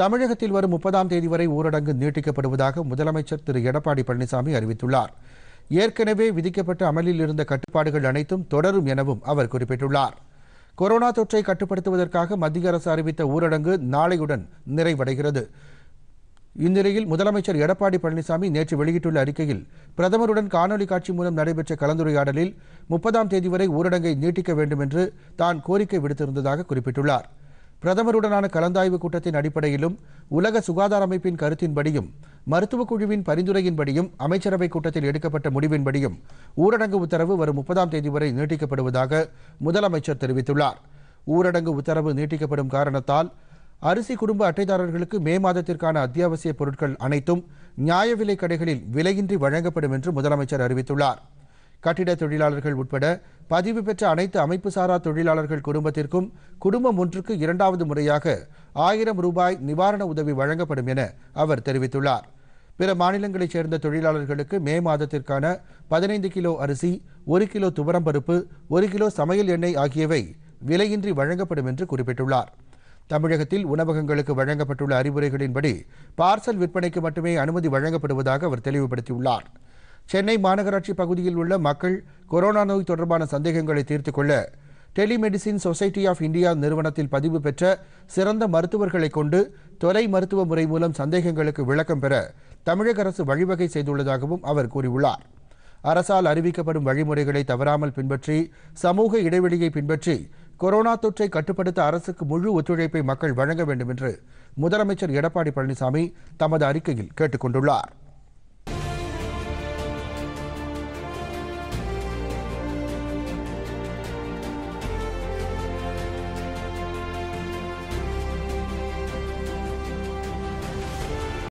தமிழகத்தில் வரும் முப்பதாம் தேதி வரை ஊரடங்கு நீட்டிக்கப்படுவதாக முதலமைச்சர் திரு எடப்பாடி பழனிசாமி அறிவித்துள்ளார் ஏற்கனவே விதிக்கப்பட்ட அமலில் இருந்த கட்டுப்பாடுகள் அனைத்தும் தொடரும் எனவும் அவர் குறிப்பிட்டுள்ளார் கொரோனா தொற்றை கட்டுப்படுத்துவதற்காக மத்திய அரசு அறிவித்த ஊரடங்கு நாளையுடன் நிறைவடைகிறது இந்நிலையில் முதலமைச்சர் எடப்பாடி பழனிசாமி நேற்று வெளியிட்டுள்ள அறிக்கையில் பிரதமருடன் காணொலி காட்சி மூலம் நடைபெற்ற கலந்துரையாடலில் முப்பதாம் தேதி வரை ஊரடங்கை நீட்டிக்க வேண்டும் என்று தான் கோரிக்கை விடுத்திருந்ததாக குறிப்பிட்டுள்ளார் பிரதமருடனான கலந்தாய்வு கூட்டத்தின் அடிப்படையிலும் உலக சுகாதார அமைப்பின் கருத்தின்படியும் மருத்துவக் குழுவின் பரிந்துரையின்படியும் அமைச்சரவைக் கூட்டத்தில் எடுக்கப்பட்ட முடிவின்படியும் ஊரடங்கு உத்தரவு வரும் முப்பதாம் தேதி வரை நீட்டிக்கப்படுவதாக முதலமைச்சர் தெரிவித்துள்ளார் ஊரடங்கு உத்தரவு நீட்டிக்கப்படும் காரணத்தால் அரிசி குடும்ப அட்டைதாரர்களுக்கு மே மாதத்திற்கான அத்தியாவசிய பொருட்கள் அனைத்தும் நியாய விலை கடைகளில் விலையின்றி வழங்கப்படும் என்று முதலமைச்சர் அறிவித்துள்ளார் கட்டிட தொழிலாளர்கள் உட்பட பதிவு பெற்ற அனைத்து அமைப்பு சாரா தொழிலாளர்கள் குடும்பத்திற்கும் குடும்பம் ஒன்றுக்கு இரண்டாவது முறையாக ஆயிரம் ரூபாய் நிவாரண உதவி வழங்கப்படும் என அவர் தெரிவித்துள்ளார் பிற மாநிலங்களைச் சேர்ந்த தொழிலாளர்களுக்கு மே மாதத்திற்கான பதினைந்து கிலோ அரிசி ஒரு கிலோ துவரம்பருப்பு ஒரு கிலோ சமையல் எண்ணெய் ஆகியவை விலையின்றி வழங்கப்படும் என்று குறிப்பிட்டுள்ளார் தமிழகத்தில் உணவகங்களுக்கு வழங்கப்பட்டுள்ள அறிவுரைகளின்படி பார்சல் விற்பனைக்கு மட்டுமே அனுமதி வழங்கப்படுவதாக அவர் தெளிவுபடுத்தியுள்ளார் சென்னை மாநகராட்சி பகுதியில் உள்ள மக்கள் கொரோனா நோய் தொடர்பான சந்தேகங்களை தீர்த்துக் கொள்ள டெலிமெடிசின் சொசைட்டி ஆஃப் இந்தியா நிறுவனத்தில் பதிவு பெற்ற சிறந்த மருத்துவர்களை கொண்டு தொலை மருத்துவ முறை மூலம் சந்தேகங்களுக்கு விளக்கம் பெற தமிழக அரசு வழிவகை செய்துள்ளதாகவும் அவர் கூறியுள்ளார் அரசால் அறிவிக்கப்படும் வழிமுறைகளை தவறாமல் பின்பற்றி சமூக இடைவெளியை பின்பற்றி கொரோனா தொற்றை கட்டுப்படுத்த அரசுக்கு முழு ஒத்துழைப்பை மக்கள் வழங்க வேண்டும் என்று முதலமைச்சர் எடப்பாடி பழனிசாமி தமது அறிக்கையில் கேட்டுக் கொண்டுள்ளாா்